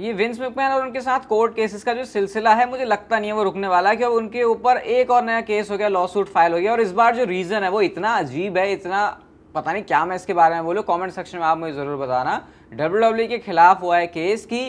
ये Vince McMahon और उनके साथ कोर्ट केसेस का जो सिलसिला है मुझे लगता नहीं है वो रुकने वाला है कि उनके ऊपर एक और नया केस हो गया लॉ सूट फाइल हो गया और इस बार जो रीज़न है वो इतना अजीब है इतना पता नहीं क्या मैं इसके बारे में बोलूँ कमेंट सेक्शन में आप मुझे ज़रूर बताना डब्ल्यू e के खिलाफ हुआ है केस की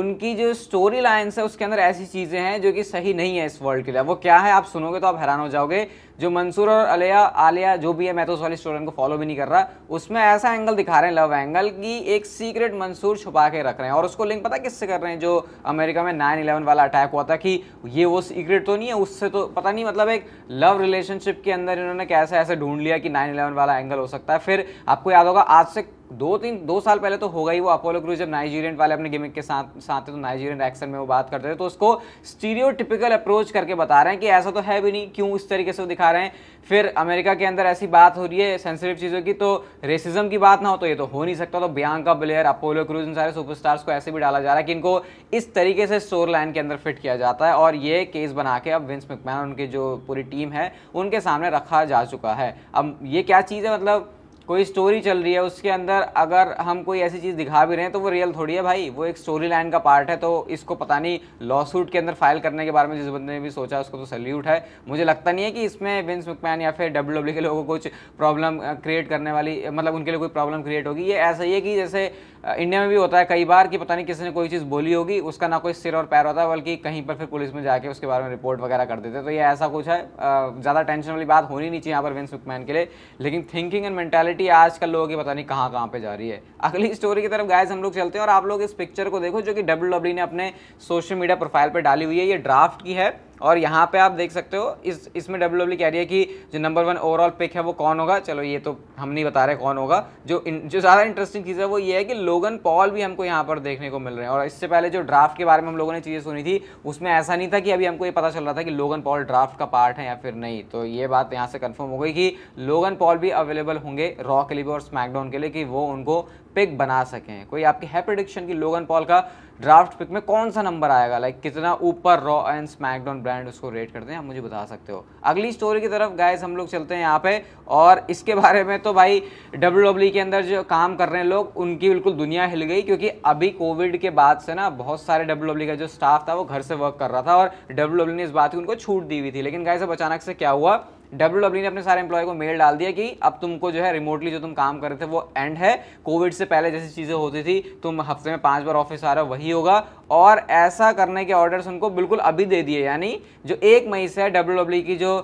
उनकी जो स्टोरी लाइन्स है उसके अंदर ऐसी चीज़ें हैं जो कि सही नहीं है इस वर्ल्ड के लिए वो क्या है आप सुनोगे तो आप हैरान हो जाओगे जो मंसूर और अलिया आलिया जो भी है मैं तो उस वाली स्टोरी को फॉलो भी नहीं कर रहा उसमें ऐसा एंगल दिखा रहे हैं लव एंगल कि एक सीक्रेट मंसूर छुपा के रख रहे हैं और उसको लिंक पता किससे कर रहे हैं जो अमेरिका में नाइन इलेवन वाला अटैक हुआ था कि ये वो सीक्रेट तो नहीं है उससे तो पता नहीं मतलब एक लव रिलेशनशिप के अंदर इन्होंने कैसे ऐसे ढूंढ लिया कि नाइन इलेवन वाला एंगल हो सकता है फिर आपको याद होगा आज से दो तीन दो साल पहले तो होगा ही वो अपोलो क्रूज जब नाइजीरियन वाले अपने गिमिक के साथ साथ तो नाइजीरियन एक्शन में वो बात करते थे तो उसको स्टीरियोटिपिकल अप्रोच करके बता रहे हैं कि ऐसा तो है भी नहीं क्यों इस तरीके से वो दिखा रहे हैं फिर अमेरिका के अंदर ऐसी बात हो रही है सेंसिटिव चीज़ों की तो रेसिज्म की बात ना हो तो ये तो हो नहीं सकता तो बियांका ब्लेयर अपोलो क्रूज इन सारे सुपरस्टार्स को ऐसे भी डाला जा रहा है कि इनको इस तरीके से स्टोर लाइन के अंदर फिट किया जाता है और ये केस बना के अब विंस मिकमैन उनकी जो पूरी टीम है उनके सामने रखा जा चुका है अब ये क्या चीज़ है मतलब कोई स्टोरी चल रही है उसके अंदर अगर हम कोई ऐसी चीज़ दिखा भी रहे हैं तो वो रियल थोड़ी है भाई वो एक स्टोरी लाइन का पार्ट है तो इसको पता नहीं लॉ सूट के अंदर फाइल करने के बारे में जिस बंदे ने भी सोचा उसको तो सल्यूट है मुझे लगता नहीं है कि इसमें विंस मकमैन या फिर डब्ल्यू e के लोगों को कुछ प्रॉब्लम क्रिएट uh, करने वाली मतलब उनके लिए कोई प्रॉब्लम क्रिएट होगी ये ऐसा ही है कि जैसे इंडिया में भी होता है कई बार कि पता नहीं किसी ने कोई चीज़ बोली होगी उसका ना कोई सिर और पैर होता है बल्कि कहीं पर फिर पुलिस में जाके उसके बारे में रिपोर्ट वगैरह कर देते हैं तो ये ऐसा कुछ है ज़्यादा टेंशन वाली बात होनी नहीं चाहिए यहाँ पर विंस मैन के लिए लेकिन थिंकिंग एंड मैंटेलिटी आजकल लोगों की पता नहीं कहाँ कहाँ पर जा रही है अगली स्टोरी की तरफ गायज हम लोग चलते हैं और आप लोग इस पिक्चर को देखो जो कि डब्ल्यू e ने अपने सोशल मीडिया प्रोफाइल पर डाली हुई है ये ड्राफ्ट की है और यहाँ पे आप देख सकते हो इस इसमें डब्ल्यू डब्ल्यू e कह रही है कि जो नंबर वन ओवरऑल पिक है वो कौन होगा चलो ये तो हम नहीं बता रहे कौन होगा जो इन, जो ज़्यादा इंटरेस्टिंग चीज़ है वो ये है कि लोगन पॉल भी हमको यहाँ पर देखने को मिल रहे हैं और इससे पहले जो ड्राफ्ट के बारे में हम लोगों ने चीज़ें सुनी थी उसमें ऐसा नहीं था कि अभी हमको ये पता चल रहा था कि लोगन पॉल ड्राफ्ट का पार्ट है या फिर नहीं तो ये बात यहाँ से कन्फर्म हो गई कि लोगन पॉल भी अवेलेबल होंगे रॉ के लिए और स्मैकडाउन के लिए कि वो उनको पिक बना सकें कोई आपकी है प्रडिक्शन की लोगन पॉल का ड्राफ्ट पिक में कौन सा नंबर आएगा लाइक कितना ऊपर रॉ एंड स्मैकडाउन ब्रांड उसको रेट करते हैं आप मुझे बता सकते हो अगली स्टोरी की तरफ गाइस हम लोग चलते हैं यहाँ पे और इसके बारे में तो भाई डब्ल्यू डब्ल्यू e के अंदर जो काम कर रहे हैं लोग उनकी बिल्कुल दुनिया हिल गई क्योंकि अभी कोविड के बाद से ना बहुत सारे डब्ल्यू डब्ल्यू e का जो स्टाफ था वो घर से वर्क कर रहा था और डब्ल्यू डब्ल्यू e ने इस बात की उनको छूट दी हुई थी लेकिन गाय अब अचानक से क्या हुआ डब्ल्यू डब्ल्यू e ने अपने सारे एम्प्लॉय को मेल डाल दिया कि अब तुमको जो है रिमोटली जो तुम काम कर रहे थे वो एंड है कोविड से पहले जैसी चीज़ें होती थी तुम हफ्ते में पाँच बार ऑफिस आ रहे हो वही होगा और ऐसा करने के ऑर्डर्स उनको बिल्कुल अभी दे दिए यानी जो एक मई से डब्ल्यू डब्ल्यू e की जो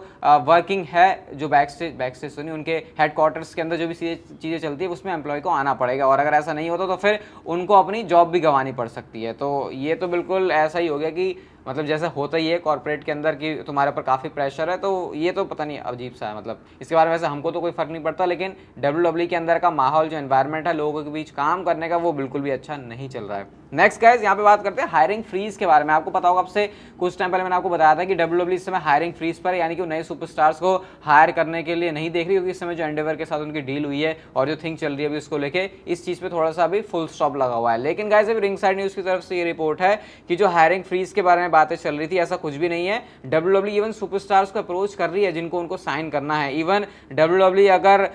वर्किंग है जो बैक स्टेज बैक स्टेज सुनी उनके हेडक्वार्टर्स के अंदर जो भी चीज़ें चलती है उसमें एम्प्लॉय को आना पड़ेगा और अगर ऐसा नहीं होता तो फिर उनको अपनी जॉब भी गंवानी पड़ सकती है तो ये तो बिल्कुल ऐसा ही हो गया कि मतलब जैसे होता ही है कॉर्पोरेट के अंदर कि तुम्हारे ऊपर काफ़ी प्रेशर है तो ये तो पता नहीं अजीब सा है मतलब इसके बारे में से हमको तो कोई फ़र्क नहीं पड़ता लेकिन डब्ल्यू e के अंदर का माहौल जो इन्वायरमेंट है लोगों के बीच काम करने का वो बिल्कुल भी अच्छा नहीं चल रहा है नेक्स्ट गाइज यहाँ पे बात करते हैं हायरिंग फ्रीज के बारे में आपको पता होगा आपसे कुछ टाइम पहले मैंने आपको बताया था कि डब्ल्यू डब्ल्यू e इस समय हायरिंग फ्रीज पर यानी कि नए सुपरस्टार्स को हायर करने के लिए नहीं देख रही क्योंकि इस समय जो एंडेवर के साथ उनकी डील हुई है और जो थिंग चल रही है अभी उसको लेके इस चीज़ पर थोड़ा सा अभी फुल स्टॉप लगा हुआ है लेकिन गाइज अभी रिंग साइड न्यूज़ की तरफ से ये रिपोर्ट है कि जो हायरिंग फ्रीज के बारे में बातें चल रही थी ऐसा कुछ भी नहीं है डब्ल्यू डब्ल्यू इवन सुपर को अप्रोच कर रही है जिनको उनको साइन करना है इवन डब्ल्यू डब्ल्यू अगर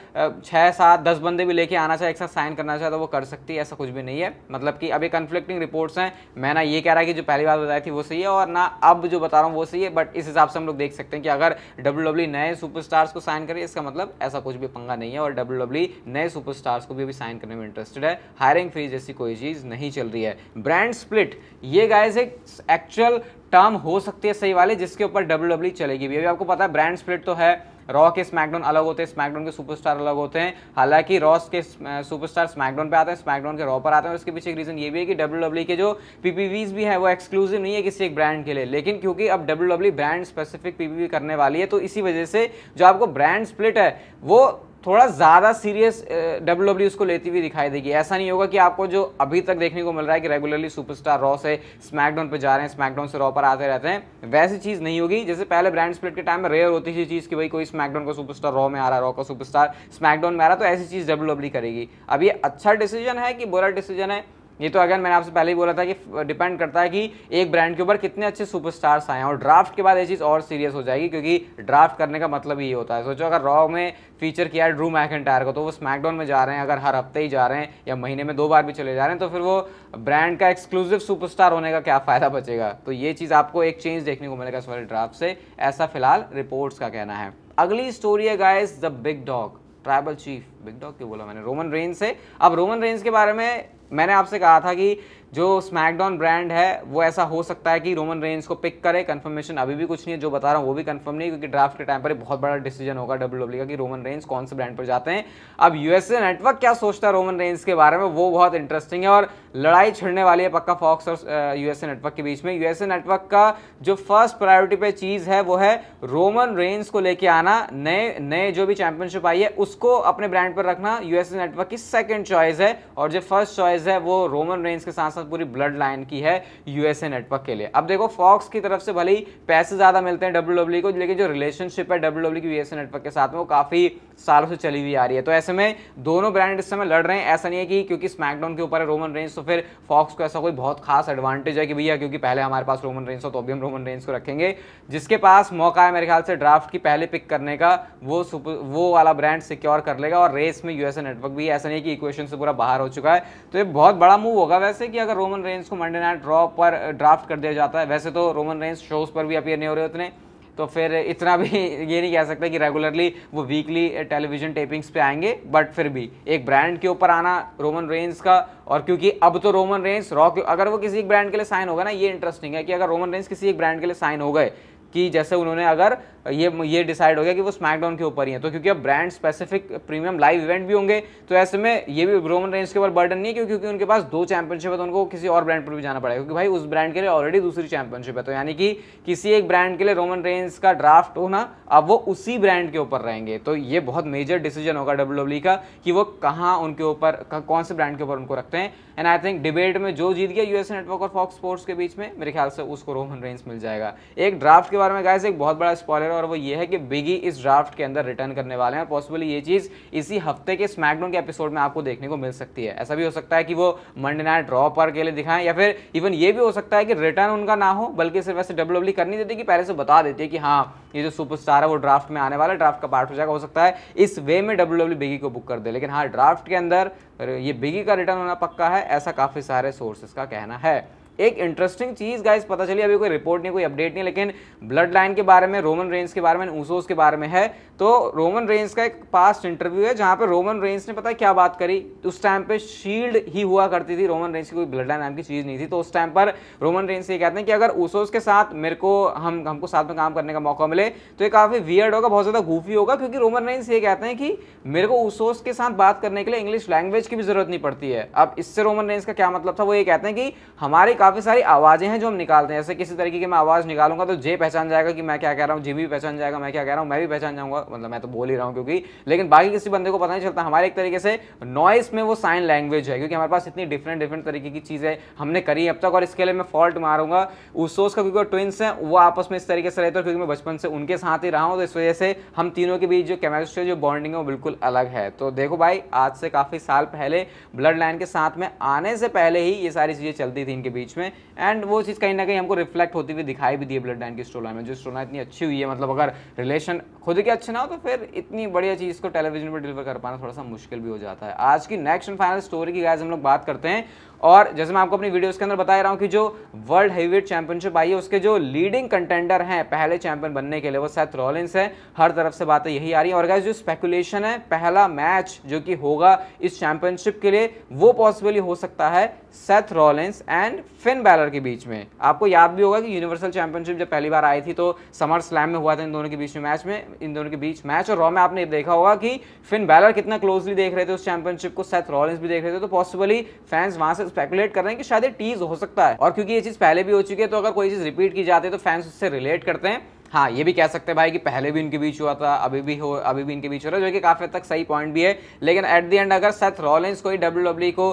छः सात दस बंदे भी लेके आना चाहे एक साथ साइन करना चाहे तो वो कर सकती है ऐसा कुछ भी नहीं है मतलब कि अभी कन्फ्लिक कंफ्लिक्टिंग रिपोर्ट्स हैं मैं ना ये कह रहा है कि जो पहली बार बताई थी वो सही है और ना अब जो बता रहा हूँ वो सही है बट इस हिसाब से हम लोग देख सकते हैं कि अगर डब्ल्यू e नए सुपरस्टार्स को साइन करे इसका मतलब ऐसा कुछ भी पंगा नहीं है और डब्ल्यू e नए सुपरस्टार्स को भी अभी साइन करने में इंटरेस्टेड है हायरिंग फ्रीज जैसी कोई चीज़ नहीं चल रही है ब्रांड स्प्लिट ये गाइस एक एक्चुअल टर्म हो सकती है सही वाले जिसके ऊपर डब्ल्यू e चलेगी भी अभी आपको पता है ब्रांड स्प्लिट तो है रॉ के स्मैकडाउन अलग होते हैं स्मैकडाउन के सुपरस्टार अलग होते हैं हालांकि रॉस के सुपरस्टार स्मैकडाउन पे आते हैं स्मैकडाउन के रॉ पर आते हैं और इसके पीछे एक रीजन ये भी है कि डब्ल्यू e के जो पीपीवीज भी है वो एक्सक्लूसिव नहीं है किसी एक ब्रांड के लिए लेकिन क्योंकि अब डब्ल्यू ब्रांड स्पेसिफिक पीपीवी करने वाली है तो इसी वजह से जो आपको ब्रांड स्प्लिट है वो थोड़ा ज़्यादा सीरियस डब्ल्यू डब्ल्यू इसको लेती हुई दिखाई देगी ऐसा नहीं होगा कि आपको जो अभी तक देखने को मिल रहा है कि रेगुलरली सुपरस्टार रॉ से स्मैकडाउन पर जा रहे हैं स्मैकडाउन से रॉ पर आते रहते हैं वैसी चीज़ नहीं होगी जैसे पहले ब्रांड स्प्लिट के टाइम में रेयर होती थी चीज़ कि भाई कोई स्मैकडाउन का सुपरस्टार रॉ में आ रहा है रॉ का सुपरस्टार स्मैकडाउन में आ रहा तो ऐसी चीज़ डब्ल्यू डब्ल्यू e करेगी अब ये अच्छा डिसीजन है कि बुरा डिसीजन है ये तो अगर मैंने आपसे पहले ही बोला था कि डिपेंड करता है कि एक ब्रांड के ऊपर कितने अच्छे सुपरस्टार्स आए हैं और ड्राफ्ट के बाद ये चीज़ और सीरियस हो जाएगी क्योंकि ड्राफ्ट करने का मतलब ये होता है सोचो अगर रॉ में फीचर किया है ड्रू मैकेंटायर को तो वो स्मैकडाउन में जा रहे हैं अगर हर हफ्ते ही जा रहे हैं या महीने में दो बार भी चले जा रहे हैं तो फिर वो ब्रांड का एक्सक्लूसिव सुपरस्टार होने का क्या फ़ायदा बचेगा तो ये चीज़ आपको एक चेंज देखने को मिलेगा इस वाले ड्राफ्ट से ऐसा फिलहाल रिपोर्ट्स का कहना है अगली स्टोरी है guys the big dog tribal chief big dog क्यों बोला मैंने रोमन रेंज से अब रोमन रेंज के बारे में मैंने आपसे कहा था कि जो स्मैकडाउन ब्रांड है वो ऐसा हो सकता है कि रोमन रेंज को पिक करे कंफर्मेशन अभी भी कुछ नहीं है जो बता रहा हूँ वो भी कंफर्म नहीं क्योंकि ड्राफ्ट के टाइम पर बहुत बड़ा डिसीजन होगा डब्ल्यू डब्ल्यू e का कि रोमन रेंज कौन से ब्रांड पर जाते हैं अब यूएसए नेटवर्क क्या सोचता है रोमन रेंज के बारे में वो बहुत इंटरेस्टिंग है और लड़ाई छिड़ने वाली है पक्का फॉक्स और यूएसए नेटवर्क के बीच में यूएसए नेटवर्क का जो फर्स्ट प्रायोरिटी पे चीज़ है वो है रोमन रेंज को लेके आना नए नए जो भी चैंपियनशिप आई है उसको अपने ब्रांड पर रखना यूएसए नेटवर्क की सेकेंड चॉइस है और जो फर्स्ट चॉइस है वो रोमन रेंज के साथ साथ साथ पूरी ब्लड लाइन की है यूएसए नेटवर्क के लिए अब देखो फॉक्स की तरफ से भले ही पैसे ज़्यादा मिलते हैं डब्ल्यू e को लेकिन जो रिलेशनशिप है डब्ल्यू डब्ल्यू e की यूएसए नेटवर्क के साथ में वो काफ़ी सालों से चली हुई आ रही है तो ऐसे में दोनों ब्रांड इस समय लड़ रहे हैं ऐसा नहीं है कि क्योंकि स्मैकडाउन के ऊपर है रोमन रेंज तो फिर फॉक्स को ऐसा कोई बहुत खास एडवांटेज है कि भैया क्योंकि पहले हमारे पास रोमन रेंज हो तो अभी हम रोमन रेंज को रखेंगे जिसके पास मौका है मेरे ख्याल से ड्राफ्ट की पहले पिक करने का वो वो वाला ब्रांड सिक्योर कर लेगा और रेस में यूएसए नेटवर्क भी ऐसा नहीं कि इक्वेशन से पूरा बाहर हो चुका है तो ये बहुत बड़ा मूव होगा वैसे कि अगर अगर रोमन रेंज को मंडे नाइट ड्रॉ पर ड्राफ्ट कर दिया जाता है वैसे तो रोमन रेंज शोज पर भी अपीयर नहीं हो रहे उतने तो फिर इतना भी ये नहीं कह सकते कि रेगुलरली वो वीकली टेलीविजन टेपिंग्स पे आएंगे बट फिर भी एक ब्रांड के ऊपर आना रोमन रेंज का और क्योंकि अब तो रोमन रेंज रॉक अगर वो किसी एक ब्रांड के लिए साइन होगा ना ये इंटरेस्टिंग है कि अगर रोमन रेंज किसी एक ब्रांड के लिए साइन हो गए कि जैसे उन्होंने अगर ये ये डिसाइड हो गया कि वो स्मैकडाउन के ऊपर ही है तो क्योंकि अब brand specific premium live event भी होंगे तो ऐसे में ये भी रोमन रेंज के ऊपर बर्डन नहीं है क्योंकि क्योंकि उनके पास दो चैंपियनशिप है तो उनको किसी और ब्रांड पर भी जाना पड़ेगा क्योंकि भाई उस ब्रांड के लिए ऑलरेडी दूसरी चैंपियनशिप है तो यानी कि किसी एक ब्रांड के लिए रोमन रेंज का ड्राफ्ट होना अब वो उसी ब्रांड के ऊपर रहेंगे तो ये बहुत मेजर डिसीजन होगा डब्ल्यू e का कि वो कहाँ उनके ऊपर कौन से ब्रांड के ऊपर उनको रखते हैं एंड आई थिंक डिबेट में जो जीत गया यूएस नेटवर्क और फॉक्स स्पोर्ट्स के बीच में मेरे ख्याल से उसको रोमन रेंज मिल जाएगा एक ड्राफ्ट के बारे में गाइस एक बहुत बड़ा स्पॉलर है और वो ये है कि बिगी इस ड्राफ्ट के अंदर रिटर्न करने वाले हैं और पॉसिबली ये चीज़ इसी हफ्ते के स्मैकडाउन के एपिसोड में आपको देखने को मिल सकती है ऐसा भी हो सकता है कि वो मंडे नाइट ड्रॉ पर के लिए दिखाएं या फिर इवन ये भी हो सकता है कि रिटर्न उनका ना हो बल्कि सिर्फ ऐसे डब्ल्यू डब्ल्यू नहीं देती कि पहले से बता देती है कि हाँ ये जो सुपरस्टार है वो ड्राफ्ट में आने वाला है ड्राफ्ट का पार्ट हो जाएगा हो सकता है इस वे में डब्ल्यू डब्ल्यू बिगी को बुक कर दे लेकिन हाँ ड्राफ्ट के अंदर ये बिगी का रिटर्न होना पक्का है ऐसा काफ़ी सारे सोर्सेस का कहना है एक इंटरेस्टिंग चीज़ गाइस पता चली अभी कोई रिपोर्ट नहीं कोई अपडेट नहीं लेकिन ब्लड लाइन के बारे में रोमन रेंज के बारे में ऊसोस के बारे में है तो रोमन रेंज का एक पास्ट इंटरव्यू है जहां पर रोमन रेंज ने पता है क्या बात करी उस टाइम पर शील्ड ही हुआ करती थी रोमन रेंज की कोई ब्लड लाइन नाम की चीज़ नहीं थी तो उस टाइम पर रोमन रेंज ये कहते हैं कि अगर ऊसोस के साथ मेरे को हम हमको साथ में काम करने का मौका मिले तो ये काफ़ी वियर्ड होगा बहुत ज़्यादा गूफी होगा क्योंकि रोमन रेंज ये कहते हैं कि मेरे को ऊसोस के साथ बात करने के लिए इंग्लिश लैंग्वेज की भी जरूरत नहीं पड़ती है अब इससे रोमन रेंज का क्या मतलब था वो ये कहते हैं कि हमारी काफ़ी सारी आवाज़ें हैं जो हम निकालते हैं जैसे किसी तरीके की मैं आवाज़ निकालूंगा तो जे पहचान जाएगा कि मैं क्या कह रहा हूँ जी भी पहचान जाएगा मैं क्या कह रहा हूँ मैं भी पहचान जाऊँगा मतलब मैं तो बोल ही रहा हूँ क्योंकि लेकिन बाकी किसी बंदे को पता नहीं चलता हमारे एक तरीके से नॉइस में वो साइन लैंग्वेज है क्योंकि हमारे पास इतनी डिफरेंट डिफरेंट तरीके की चीज़ें हमने करी अब तक और इसके लिए मैं फॉल्ट मारूंगा उस सोच का क्योंकि ट्विंस हैं वो आपस में इस तरीके से रहते हो क्योंकि मैं बचपन से उनके साथ ही रहा हूँ तो इस वजह से हम तीनों के बीच जो केमिस्ट्री जो बॉन्डिंग है वो बिल्कुल अलग है तो देखो भाई आज से काफ़ी साल पहले ब्लड लाइन के साथ में आने से पहले ही ये सारी चीज़ें चलती थी इनके बीच में में एंड वो चीज़ कहीं ना कहीं हमको रिफ्लेक्ट होती हुई दिखाई भी दी है ब्लड लाइन की स्टोला में जो स्टोला इतनी अच्छी हुई है मतलब अगर रिलेशन खुद के अच्छे ना हो तो फिर इतनी बढ़िया चीज़ को टेलीविजन पर डिलीवर कर पाना थोड़ा सा मुश्किल भी हो जाता है आज की नेक्स्ट एंड फाइनल स्टोरी की गैस हम लोग बात करते हैं और जैसे मैं आपको अपनी वीडियोस के अंदर बता रहा हूँ कि जो वर्ल्ड हैवीवेट चैंपियनशिप आई है उसके जो लीडिंग कंटेंडर हैं पहले चैंपियन बनने के लिए वो सैथ रॉलिन्स है हर तरफ से बातें यही आ रही है और गैस जो स्पेकुलेशन है पहला मैच जो कि होगा इस चैंपियनशिप के लिए वो पॉसिबली हो सकता है Seth Rollins and Finn Balor के बीच में आपको याद भी होगा कि यूनिवर्सल चैंपियनशिप जब पहली बार आई थी तो समर स्लैम में हुआ था इन दोनों के बीच में मैच में इन दोनों के बीच मैच और रॉ में आपने देखा होगा कि फिन बैलर कितना क्लोजली देख रहे थे उस चैंपियनशिप को सेथ रॉलेंस भी देख रहे थे तो पॉसिबली फैंस वहां से स्पेकुलेट कर रहे हैं कि शायद टीज हो सकता है और क्योंकि ये चीज पहले भी हो चुकी है तो अगर कोई चीज रिपीट की जाती है तो फैंस उससे रिलेट करते हैं हाँ ये भी कह सकते हैं भाई कि पहले भी इनके बीच हुआ था अभी भी हो अभी भी इनके बीच हो रहा है जो कि काफ़ी हद तक सही पॉइंट भी है लेकिन एट द एंड अगर सेथ रॉलेंस को ही डब्ल्यू डब्ल्यू e को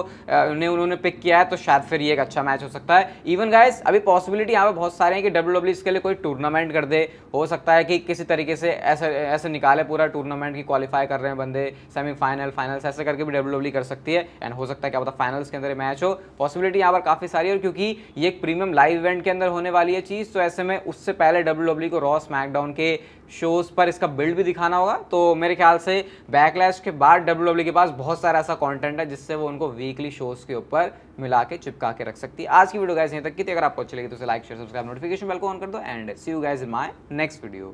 ने उन्होंने पिक किया है तो शायद फिर ये एक अच्छा मैच हो सकता है इवन गाइस अभी पॉसिबिलिटी यहाँ पर बहुत सारे हैं कि डब्ल्यू डब्ल्यू e इसके लिए कोई टूर्नामेंट कर दे हो सकता है कि किसी तरीके से ऐसे ऐसे निकाले पूरा टूर्नामेंट की क्वालिफाई कर रहे हैं बंदे सेमीफाइनल फाइनल्स ऐसे करके भी डब्ल्यू डब्ल्यू e कर सकती है एंड हो सकता है क्या पता फाइनल्स के अंदर मैच हो पॉसिबिलिटी यहाँ पर काफ़ी सारी है और क्योंकि ये एक प्रीमियम लाइव इवेंट के अंदर होने वाली है चीज़ तो ऐसे में उससे पहले डब्ल्यू डब्ल्यू को रॉस स्मैकडाउन के शोज़ पर इसका बिल्ड भी दिखाना होगा तो मेरे ख्याल से बैकलैश के बाद डब्ल्यू e के पास बहुत सारा ऐसा कंटेंट है जिससे वो उनको वीकली शोज़ के ऊपर मिला के चिपका के रख सकती है आज की वीडियो गैस यहीं तक की अगर आपको अच्छी लगी तो like share subscribe notification bell को ऑन कर दो and see you guys in my next video